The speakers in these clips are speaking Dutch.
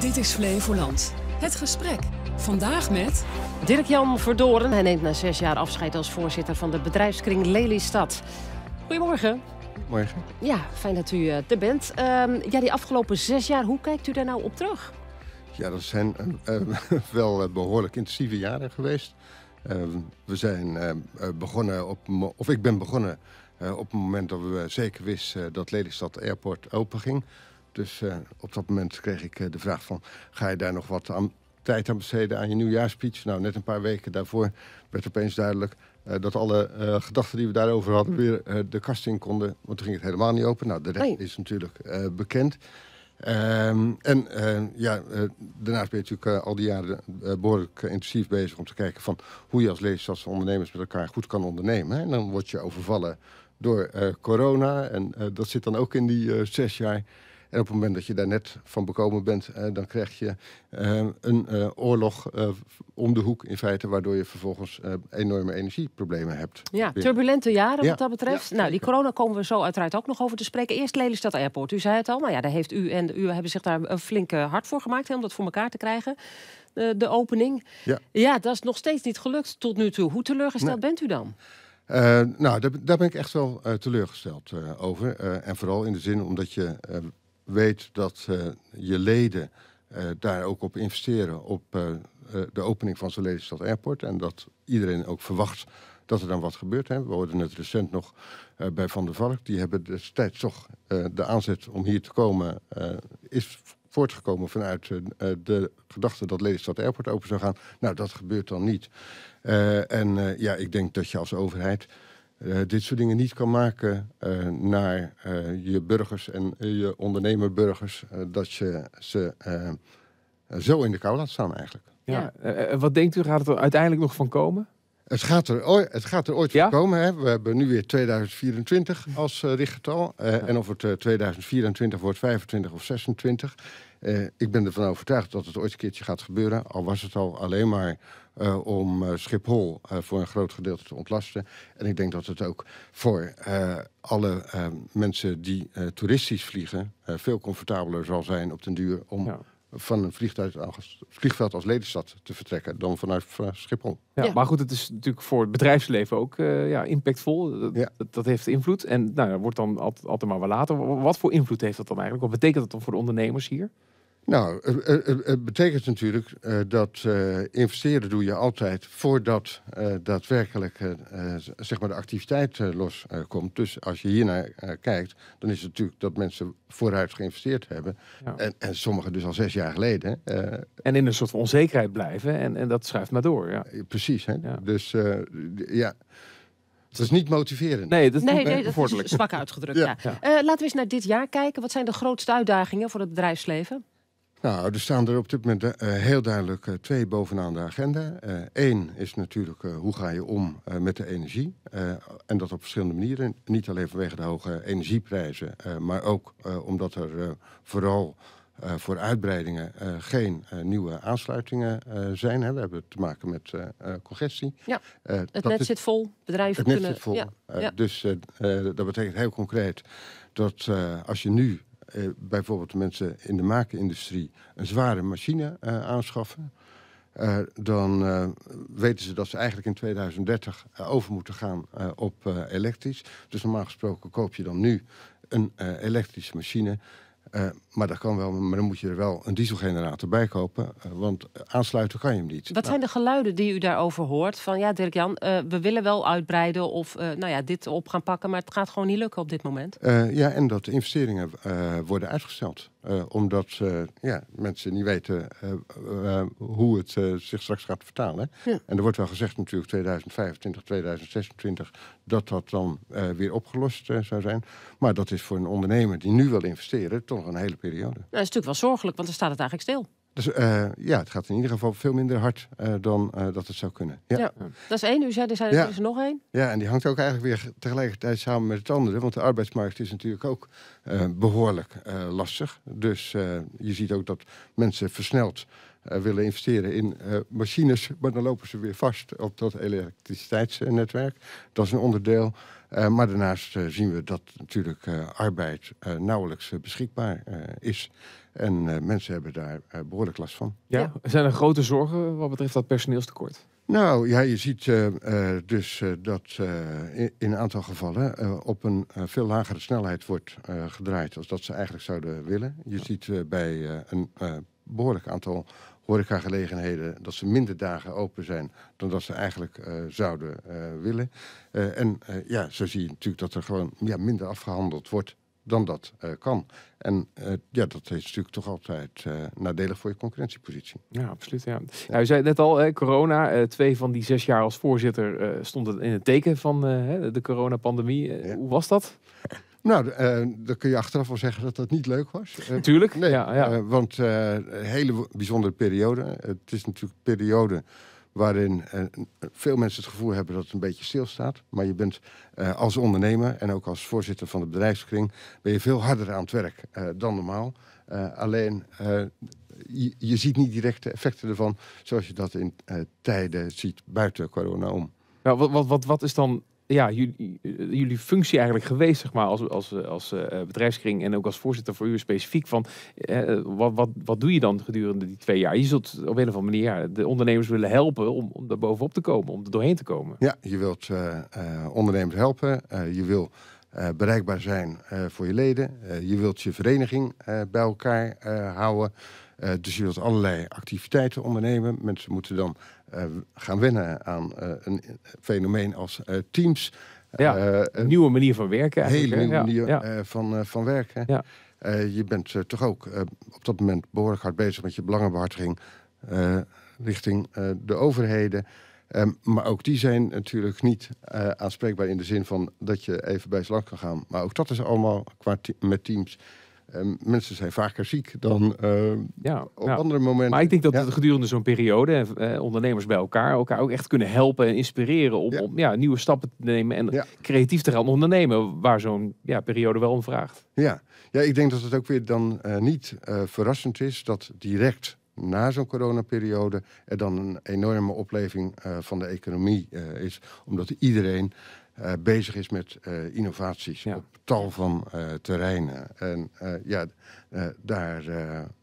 Dit is Flevoland. Het gesprek. Vandaag met... Dirk-Jan Verdoren. Hij neemt na zes jaar afscheid als voorzitter van de bedrijfskring Lelystad. Goedemorgen. Goedemorgen. Ja, fijn dat u eh, er bent. Ehm, ja, die afgelopen zes jaar, hoe kijkt u daar nou op terug? Ja, dat zijn eh, eh, wel behoorlijk intensieve jaren geweest. Ehm, we zijn ehm, begonnen op... Of ik ben begonnen op het moment dat we zeker wisten dat Lelystad Airport open ging. Dus eh, op dat moment kreeg ik eh, de vraag van... ga je daar nog wat aan, tijd aan besteden aan je nieuwjaarspeech? Nou, net een paar weken daarvoor werd opeens duidelijk... Eh, dat alle gedachten die we daarover hadden weer de kast in konden. Want toen ging het helemaal niet open. Nou, de recht is natuurlijk bekend. Ehm, en ja, daarnaast ben je natuurlijk al die jaren behoorlijk intensief bezig om te kijken van hoe je als lezers, als ondernemers met elkaar goed kan ondernemen. Hè? En dan word je overvallen door corona en dat zit dan ook in die zes jaar. En op het moment dat je daar net van bekomen bent, eh, dan krijg je eh, een eh, oorlog om de hoek in feite, waardoor je vervolgens enorme energieproblemen hebt. Ja, turbulente jaren wat dat betreft. nou, die corona komen we zo uiteraard ook nog over te spreken. Eerst Lelystad Airport. U zei het al, maar nou ja, daar heeft u en u hebben zich daar een flinke hard voor gemaakt hè, om dat voor elkaar te krijgen. De, de opening. Ja. ja, dat is nog steeds niet gelukt tot nu toe. Hoe teleurgesteld bent u dan? nou, daar, daar, ben ik echt wel teleurgesteld over. en vooral in de zin omdat je weet dat eh, je leden eh, daar ook op investeren op eh, de opening van Lederstad Airport. En dat iedereen ook verwacht dat er dan wat gebeurt. Hè. We hoorden het recent nog bij Van der Valk. Die hebben destijds toch de aanzet om hier te komen... is voortgekomen vanuit de gedachte dat Lelystad Airport open zou gaan. Nou, dat gebeurt dan niet. en ja, ik denk dat je als overheid... Eh, dit soort dingen niet kan maken eh, naar eh, je burgers en je ondernemerburgers, dat je ze zo in de kou laat staan eigenlijk. Ja. ja. wat denkt u, gaat het er uiteindelijk nog van komen? Het gaat er ooit, het gaat er ooit voor komen. Hè? We hebben nu weer 2024 als richtgetal. Eh, eh, en of het uh, eh, 2024 wordt, 25 of 26. ik ben ervan overtuigd dat het ooit een keertje gaat gebeuren. Al was het al alleen maar om Schiphol voor een groot gedeelte te ontlasten. En ik denk dat het ook voor alle mensen die toeristisch vliegen... veel comfortabeler zal zijn op den duur om van een vliegtuig, vliegveld als ledenstad te vertrekken dan vanuit eh, Schiphol. Ja, Maar goed, het is natuurlijk voor het bedrijfsleven ook eh, ja, impactvol. Dat, heeft invloed en nou, dat wordt dan altijd, maar wel later. Wat voor invloed heeft dat dan eigenlijk? Wat betekent dat dan voor de ondernemers hier? Nou, het, betekent natuurlijk eh, dat eh, investeren doe je altijd voordat eh, daadwerkelijk zeg maar de activiteit loskomt. dus als je hiernaar kijkt, dan is het natuurlijk dat mensen vooruit geïnvesteerd hebben. En, en sommigen dus al zes jaar geleden. en in een soort van onzekerheid blijven en, en dat schuift maar door. Ja. Precies, hè? Dus ja. dat is niet motiverend. Nee, dat is, nee, nee, dat is zwak uitgedrukt. ja. Ja. laten we eens naar dit jaar kijken. Wat zijn de grootste uitdagingen voor het bedrijfsleven? Nou, er staan er op dit moment eh, heel duidelijk eh, twee bovenaan de agenda. Eén eh, is natuurlijk hoe ga je om met de energie. en dat op verschillende manieren. Niet alleen vanwege de hoge energieprijzen, maar ook omdat er vooral voor uitbreidingen geen nieuwe aansluitingen zijn. Hè. We hebben te maken met congestie. Ja, het net zit vol, bedrijven het kunnen... Net zit vol. ja. Dus dat betekent heel concreet dat als je nu uh, bijvoorbeeld mensen in de maakindustrie een zware machine eh, aanschaffen. Eh, dan weten ze dat ze eigenlijk in 2030 over moeten gaan op elektrisch. Dus normaal gesproken koop je dan nu een elektrische machine. Eh, maar dat kan wel, maar dan moet je er wel een dieselgenerator bij kopen, eh, want aansluiten kan je hem niet. Wat zijn de geluiden die u daarover hoort? Van ja, Dirk-Jan, eh, we willen wel uitbreiden of nou ja, dit op gaan pakken, maar het gaat gewoon niet lukken op dit moment. ja, en dat de investeringen worden uitgesteld. Eh, omdat ja, mensen niet weten eh, eh, hoe het zich straks gaat vertalen. En er wordt wel gezegd natuurlijk 2025, 2026 dat dat dan weer opgelost zou zijn. Maar dat is voor een ondernemer die nu wil investeren toch een hele periode. dat is natuurlijk wel zorgelijk, want dan staat het eigenlijk stil. Dus eh, ja, het gaat in ieder geval veel minder hard eh, dan eh, dat het zou kunnen. Ja. ja. dat is één. U zei, er zijn er dus nog één. Ja, en die hangt ook eigenlijk weer tegelijkertijd samen met het andere. Want de arbeidsmarkt is natuurlijk ook behoorlijk lastig. Dus je ziet ook dat mensen versneld eh, willen investeren in eh, machines, maar dan lopen ze weer vast op dat elektriciteitsnetwerk. Dat is een onderdeel. Eh, maar daarnaast zien we dat natuurlijk arbeid nauwelijks beschikbaar is. En mensen hebben daar behoorlijk last van. Ja, zijn er grote zorgen wat betreft dat personeelstekort? Nou ja, je ziet dus dat in, een aantal gevallen op een veel lagere snelheid wordt gedraaid als dat ze eigenlijk zouden willen. Je ziet bij een behoorlijk aantal gelegenheden dat ze minder dagen open zijn dan dat ze eigenlijk eh, zouden eh, willen. Eh, en ja, zo zie je natuurlijk dat er gewoon ja, minder afgehandeld wordt dan dat kan. En ja, dat is natuurlijk toch altijd nadelig voor je concurrentiepositie. Ja, absoluut. Ja. Nou, u zei net al, corona, twee van die zes jaar als voorzitter stond het in het teken van de coronapandemie. Hoe was dat? Nou, uh, dan kun je achteraf wel zeggen dat dat niet leuk was. Uh, Tuurlijk. Nee, ja, ja. Eh, want een hele bijzondere periode. Het is natuurlijk een periode waarin veel mensen het gevoel hebben dat het een beetje stilstaat. Maar je bent als ondernemer en ook als voorzitter van de bedrijfskring... ben je veel harder aan het werk dan normaal. alleen, je, je, ziet niet direct de effecten ervan... zoals je dat in tijden ziet buiten corona om. wat, wat, wat is dan ja, eh, jullie, functie eigenlijk geweest, zeg maar, als, als, eh, als eh, bedrijfskring en ook als voorzitter voor u specifiek? Van, wat, wat, wat doe je dan gedurende die twee jaar? Je zult op een of andere manier de ondernemers willen helpen om, om daar bovenop te komen, om er doorheen te komen. Ja, je wilt ondernemers helpen, je wil bereikbaar zijn voor je leden, je wilt je vereniging bij elkaar houden. dus je wilt allerlei activiteiten ondernemen. Mensen moeten dan eh, gaan wennen aan eh, een fenomeen als eh, Teams. een nieuwe manier van werken. Een hele nieuwe manier van, van werken. Ja. je bent toch ook op dat moment behoorlijk hard bezig met je belangenbehartiging richting de overheden. Ehm, maar ook die zijn natuurlijk niet aanspreekbaar in de zin van dat je even bij ze lang kan gaan. Maar ook dat is allemaal qua met teams mensen zijn vaker ziek dan eh, ja, op andere momenten. Maar ik denk dat ja. gedurende zo'n periode eh, ondernemers bij elkaar elkaar ook echt kunnen helpen en inspireren om, ja. nieuwe stappen te nemen en creatief te gaan ondernemen, waar zo'n ja, periode wel om vraagt. Ja. ja, ik denk dat het ook weer dan eh, niet eh, verrassend is dat direct na zo'n coronaperiode er dan een enorme opleving van de economie is. Omdat iedereen eh, bezig is met eh, innovaties op tal van eh, terreinen. En ja, daar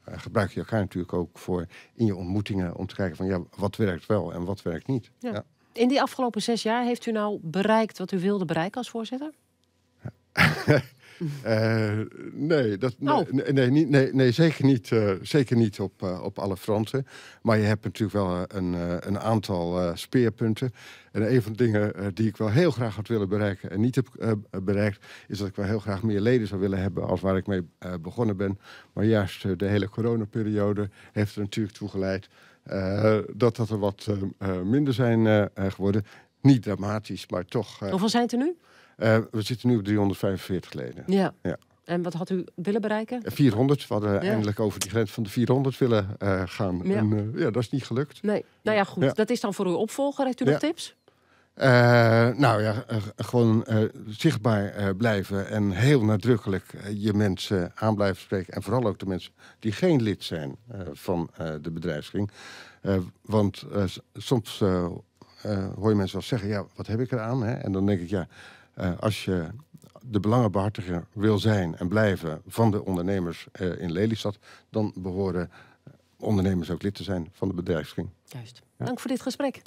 gebruik je elkaar natuurlijk ook voor in je ontmoetingen om te kijken van ja, wat werkt wel en wat werkt niet. Ja. In die afgelopen zes jaar heeft u nou bereikt wat u wilde bereiken als voorzitter? Eh, nee, dat, nou. nee, nee, nee, zeker niet, eh, zeker niet op, eh, op alle fronten. Maar je hebt natuurlijk wel een, een aantal speerpunten. En een van de dingen die ik wel heel graag had willen bereiken en niet heb bereikt, is dat ik wel heel graag meer leden zou willen hebben als waar ik mee begonnen ben. Maar juist de hele coronaperiode heeft er natuurlijk toe geleid dat dat er wat minder zijn geworden. Niet dramatisch, maar toch. Hoeveel zijn het er nu? Eh, we zitten nu op 345 leden. Ja. ja. En wat had u willen bereiken? 400. Eh, we hadden eindelijk over die grens van de 400 willen eh, gaan. Ja. En, ja, dat is niet gelukt. Nee. Nou ja, goed. Dat is dan voor uw opvolger. Heeft u nog tips? nou ja, gewoon zichtbaar blijven en heel nadrukkelijk je mensen aan blijven spreken. En vooral ook de mensen die geen lid zijn van de bedrijfsring. want soms hoor je mensen wel zeggen, ja, wat heb ik eraan? Hè? En dan denk ik, ja, eh, als je de belangenbehartiger wil zijn en blijven van de ondernemers eh, in Lelystad, dan behoren ondernemers ook lid te zijn van de bedrijfskring. Juist. Dank voor dit gesprek.